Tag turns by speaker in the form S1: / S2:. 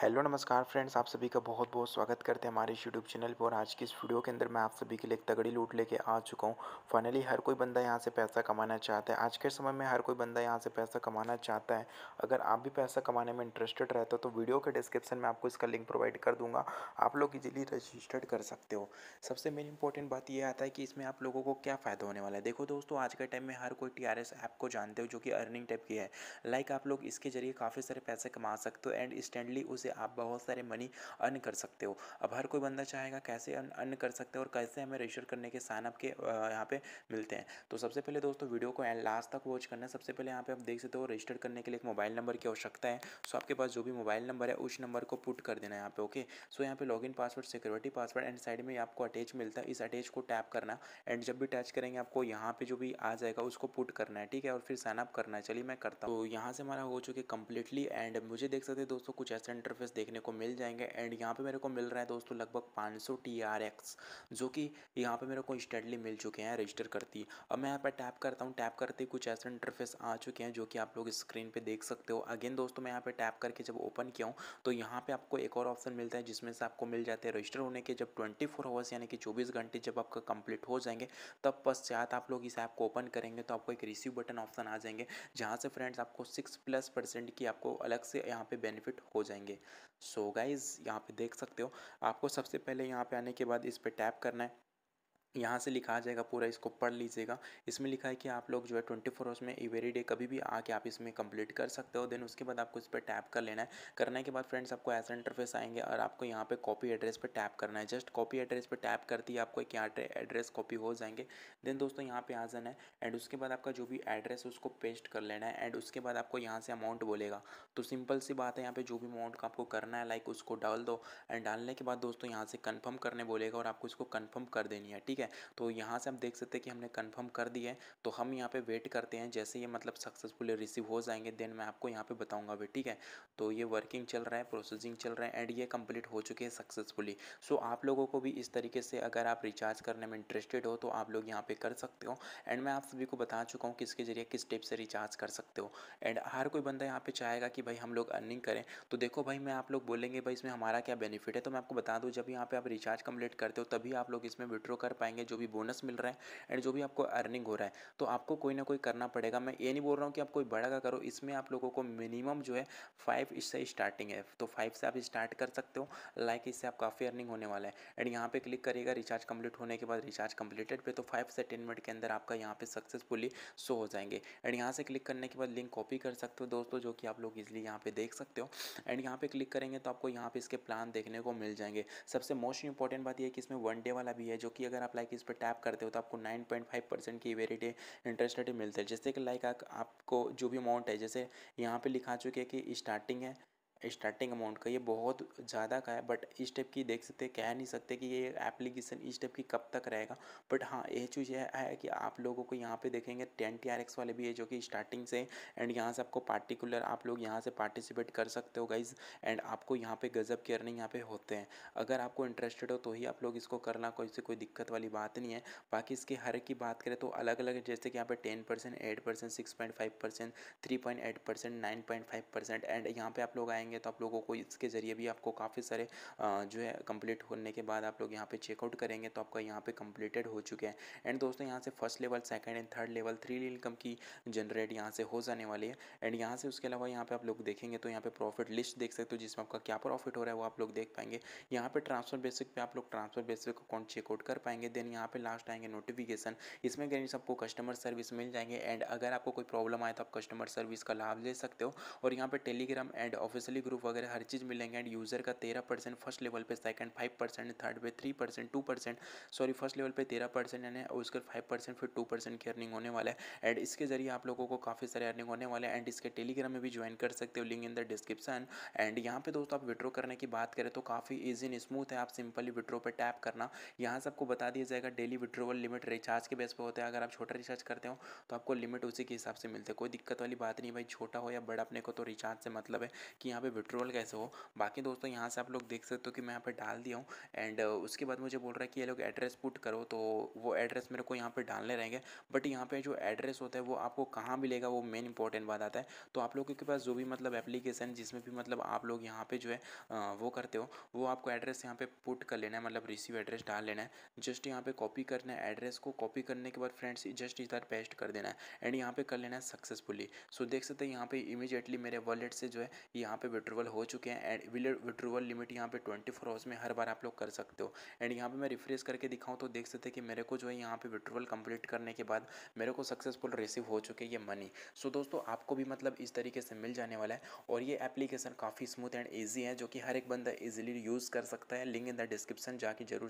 S1: hello नमस्कार friends आप सभी का बहुत बहुत स्वागत करते हैं हमारे यूट्यूब चैनल पर और आज की इस वीडियो के अंदर मैं आप सभी के लिए एक तगड़ी लूट लेके आ चुका हूँ फाइनली हर कोई बंदा यहाँ से पैसा कमाना चाहता है आज के समय में हर कोई बंदा यहाँ से पैसा कमाना चाहता है अगर आप भी पैसा कमाने में इंटरेस्टेड रहते हो तो वीडियो के डिस्क्रिप्शन में आपको इसका लिंक प्रोवाइड कर दूंगा आप लोग इजीली रजिस्टर्ड कर सकते हो सबसे मेन इंपॉर्टेंट बात यह आता है कि इसमें आप लोगों को क्या फ़ायदा होने वाला है देखो दोस्तों आज के टाइम में हर कोई टी ऐप को जानते हो जो कि अर्निंग टाइप की है लाइक आप लोग इसके जरिए काफ़ी सारे पैसे कमा सकते हो एंड स्टैंडली उसे जिससे आप बहुत सारे मनी अर्न कर सकते हो अब हर कोई बंदा चाहेगा कैसे अर्न कर सकते हो और कैसे हमें रजिस्टर करने के साइनअप के यहाँ पे मिलते हैं तो सबसे पहले दोस्तों वीडियो को एंड लास्ट तक वॉच करना सबसे पहले यहाँ पे आप देख सकते हो रजिस्टर करने के लिए एक मोबाइल नंबर की आवश्यकता है सो आपके पास जो भी मोबाइल नंबर है उस नंबर को पुट कर देना यहाँ पे ओके सो यहाँ पे log password security password and side में आपको अटैच मिलता है इस अटैच को टैप करना एंड जब भी टैच करेंगे आपको यहाँ पे जो भी आ जाएगा उसको पुट करना है ठीक है और फिर साइनअप करना है चलिए मैं करता हूँ तो यहाँ से हमारा हो चुके कंप्लीटली एंड मुझे देख सकते हैं दोस्तों कुछ ऐसे इंटर इंटरफेस देखने को मिल जाएंगे एंड यहाँ पे मेरे को मिल रहा है दोस्तों लगभग 500 सौ टी आर एक्स जो कि यहाँ पे मेरे को इंस्टेंटली मिल चुके हैं रजिस्टर करती अब मैं यहाँ पर टैप करता हूँ टैप करते ही कुछ ऐसे इंटरफेस आ चुके हैं जो कि आप लोग स्क्रीन पर देख सकते हो अगेन दोस्तों मैं यहाँ पर टैप करके जब ओपन किया हूँ तो यहाँ पर आपको एक और ऑप्शन मिलता है जिसमें से आपको मिल जाते हैं रजिस्टर होने के जब ट्वेंटी फोर आवर्स यानी कि चौबीस घंटे जब आपका कंप्लीट हो जाएंगे तब पश्चात आप लोग इस ऐप को ओपन करेंगे तो आपको एक रिसीव बटन ऑप्शन आ जाएंगे जहाँ से फ्रेंड्स आपको सिक्स प्लस परसेंट की आपको अलग से यहाँ पे बेनिफिट हो जाएंगे सो गाइज़ यहाँ पे देख सकते हो आपको सबसे पहले यहाँ पे आने के बाद इस पर टैप करना है यहाँ से लिखा आ जाएगा पूरा इसको पढ़ लीजिएगा इसमें लिखा है कि आप लोग जो है ट्वेंटी फोर आवर्स में एवरी डे कभी भी आके आप इसमें कंप्लीट कर सकते हो देन उसके बाद आपको इस पर टैप कर लेना है करने के बाद फ्रेंड्स आपको ऐसा इंटरफेस आएंगे और आपको यहाँ पे कॉपी एड्रेस पे टैप करना है जस्ट कॉपी एड्रेस पर टैप करती है आपको एक यहाँ एड्रेस कॉपी हो जाएंगे देन दोस्तों यहाँ पर आ जाना है एंड उसके बाद आपका जो भी एड्रेस है उसको पेस्ट कर लेना है एंड उसके बाद आपको यहाँ से अमाउंट बोलेगा तो सिंपल सी बात है यहाँ पर जो भी अमाउंट का आपको करना है लाइक उसको डाल दो एंड डालने के बाद दोस्तों यहाँ से कन्फर्म करने बोलेगा और आपको इसको कन्फर्म कर देनी है ठीक ठीक है तो यहाँ से हम देख सकते हैं कि हमने कन्फर्म कर दिया है तो हम यहाँ पर वेट करते हैं जैसे ये मतलब सक्सेसफुल रिसीव हो जाएंगे देन मैं आपको यहाँ पर बताऊँगा भाई ठीक है तो ये वर्किंग चल रहा है प्रोसेसिंग चल रहा है एंड ये कंप्लीट हो चुके हैं सक्सेसफुली सो आप लोगों को भी इस तरीके से अगर आप रिचार्ज करने में इंटरेस्टेड हो तो आप लोग यहाँ पे कर सकते हो एंड मैं आप सभी को बता चुका हूँ किसके जरिए किस टेप से रिचार्ज कर सकते हो एंड हर कोई बंदा यहाँ पे चाहेगा कि भाई हम लोग अर्निंग करें तो देखो भाई मैं आप लोग बोलेंगे भाई इसमें हमारा क्या बेनिफिट है तो मैं आपको बता दूँ जब यहाँ पे आप रिचार्ज कंप्लीट करते हो तभी आप लोग इसमें विड्रॉ कर पाए पाएंगे जो भी बोनस मिल रहा है एंड जो भी आपको अर्निंग हो रहा है तो आपको कोई ना कोई करना पड़ेगा मैं ये नहीं बोल रहा हूँ कि आप कोई बड़ा का करो इसमें आप लोगों को मिनिमम जो है फाइव इससे स्टार्टिंग है तो फाइव से आप स्टार्ट कर सकते हो लाइक इससे आप काफ़ी अर्निंग होने वाला है एंड यहाँ पर क्लिक करिएगा रिचार्ज कम्प्लीट होने के बाद रिचार्ज कम्प्लीटेड पर तो फाइव से टेन मिनट के अंदर आपका यहाँ पर सक्सेसफुली शो हो जाएंगे एंड यहाँ से क्लिक करने के बाद लिंक कॉपी कर सकते हो दोस्तों जो कि आप लोग इजिली यहाँ पर देख सकते हो एंड यहाँ पर क्लिक करेंगे तो आपको यहाँ पर इसके प्लान देखने को मिल जाएंगे सबसे मोस्ट इंपॉर्टेंट बात यह कि इसमें वन डे वाला भी है जो कि अगर आप लाइक इस पर टैप करते हो तो आपको नाइन पॉइंट फाइव परसेंट की वेरी इंटरेस्ट रेट मिलते हैं जैसे कि लाइक आपको जो भी अमाउंट है जैसे यहाँ पे लिखा चुके हैं कि स्टार्टिंग है स्टार्टिंग अमाउंट का ये बहुत ज़्यादा का है बट इस टाइप की देख सकते कह नहीं सकते कि ये एप्लीकेशन इस टाइप की कब तक रहेगा बट हाँ ये चीज़ यह है कि आप लोगों को यहाँ पे देखेंगे टेन टी आर एक्स वाले भी है जो कि स्टार्टिंग से एंड यहाँ से आपको पार्टिकुलर आप लोग यहाँ से पार्टिसिपेट कर सकते हो गाइज एंड आपको यहाँ पे गज़ब की अर्निंग यहाँ पे होते हैं अगर आपको इंटरेस्टेड हो तो ही आप लोग इसको करना कोई से कोई दिक्कत वाली बात नहीं है बाकी इसके हर की बात करें तो अलग अलग जैसे कि यहाँ पे ten percent eight percent six point five percent three point eight percent nine point five percent and यहाँ पे आप लोग आएंगे जाएंगे तो आप लोगों को इसके ज़रिए भी आपको काफ़ी सारे जो है कंप्लीट होने के बाद आप लोग यहाँ पे चेकआउट करेंगे तो आपका यहाँ पे कंप्लीटेड हो चुके हैं एंड दोस्तों यहाँ से first level second and third level three income की जनरेट यहाँ से हो जाने वाली है एंड यहाँ से उसके अलावा यहाँ पर आप लोग देखेंगे तो यहाँ पर प्रॉफिट लिस्ट देख सकते हो जिसमें आपका क्या प्रॉफिट हो रहा है वो आप लोग देख पाएंगे यहाँ पर ट्रांसफर बेसिक पर आप लोग ट्रांसफर बेसिक अकाउंट चेकआउट कर पाएंगे देन यहाँ पर लास्ट आएंगे नोटिफिकेशन इसमें गरीब आपको कस्टमर सर्विस मिल जाएंगे एंड अगर आपको कोई प्रॉब्लम आए तो आप कस्टमर सर्विस का लाभ ले सकते हो और यहाँ पर Telegram and officially family group वगैरह हर चीज़ मिलेंगे एंड यूज़र का तेरह परसेंट फर्स्ट लेवल पे सेकंड फाइव परसेंट थर्ड पे three percent two percent sorry first level पे तेरह परसेंट यानी उसके फाइव परसेंट फिर टू परसेंट की अर्निंग होने वाला है एंड इसके जरिए आप लोगों को काफ़ी सारे अर्निंग होने वाले हैं एंड इसके टेलीग्राम में भी ज्वाइन कर सकते हो link in the description and यहाँ पर दोस्तों आप विड्रो करने की बात करें तो काफ़ी ईजी एंड स्मूथ है आप सिंपली विड्रो पर टैप करना यहाँ से आपको बता दिया जाएगा डेली विड्रोवल लिमिट रिचार्ज के बेस पर होता है अगर आप छोटा रिचार्ज करते हो तो आपको लिमिट उसी के हिसाब से मिलते हैं कोई दिक्कत वाली बात नहीं भाई छोटा हो या बड़ा अपने को तो रिचार्ज से मतलब है कि यहाँ पर पे विड्रोवल कैसे हो बाकी दोस्तों यहाँ से आप लोग देख सकते हो कि मैं यहाँ पे डाल दिया हूँ एंड uh, उसके बाद मुझे बोल रहा है कि ये लोग एड्रेस पुट करो तो वो एड्रेस मेरे को यहाँ पे डालने रहेंगे बट यहाँ पे जो एड्रेस होता है वो आपको कहाँ मिलेगा वो मेन इंपॉर्टेंट बात आता है तो आप लोगों के पास जो भी मतलब एप्लीकेशन जिसमें भी मतलब आप लोग यहाँ पर जो है uh, वो करते हो वो आपको एड्रेस यहाँ पर पुट कर लेना है मतलब रिसीव एड्रेस डाल लेना है जस्ट यहाँ पर कॉपी करना है एड्रेस को कॉपी करने के बाद फ्रेंड्स जस्ट इधर पेस्ट कर देना है एंड यहाँ पर कर लेना है सक्सेसफुली सो देख सकते हैं यहाँ पर इमीजिएटली मेरे वॉलेट से जो है यहाँ पर विड्रोवल हो चुके हैं एंड विड्रोवल लिमिट यहाँ पे ट्वेंटी फोर आवर्स में हर बार आप लोग कर सकते हो एंड यहाँ पे मैं रिफ्रेश करके दिखाऊँ तो देख सकते कि मेरे को जो है यहाँ पे विड्रोवल कंप्लीट करने के बाद मेरे को सक्सेसफुल रिसीव हो चुके ये मनी सो दोस्तों आपको भी मतलब इस तरीके से मिल जाने वाला है और ये एप्लीकेशन काफ़ी स्मूथ एंड ईजी है जो कि हर एक बंदा ईजिली यूज़ कर सकता है लिंक इन द डिस्क्रिप्शन जाके जरूर